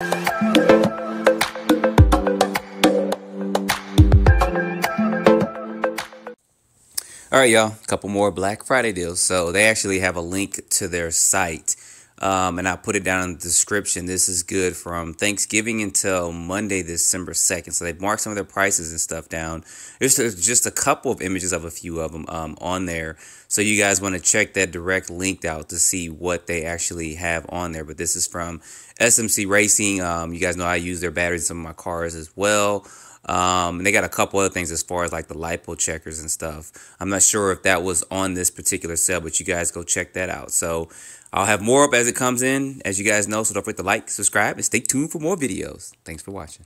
All right, y'all, a couple more Black Friday deals. So they actually have a link to their site um, and I put it down in the description. This is good from Thanksgiving until Monday, December 2nd. So they've marked some of their prices and stuff down. There's just a couple of images of a few of them um, on there. So you guys want to check that direct link out to see what they actually have on there. But this is from SMC Racing. Um, you guys know I use their batteries in some of my cars as well. Um, and they got a couple other things as far as like the lipo checkers and stuff. I'm not sure if that was on this particular sale, but you guys go check that out. So I'll have more up as it comes in, as you guys know, so don't forget to like, subscribe, and stay tuned for more videos. Thanks for watching.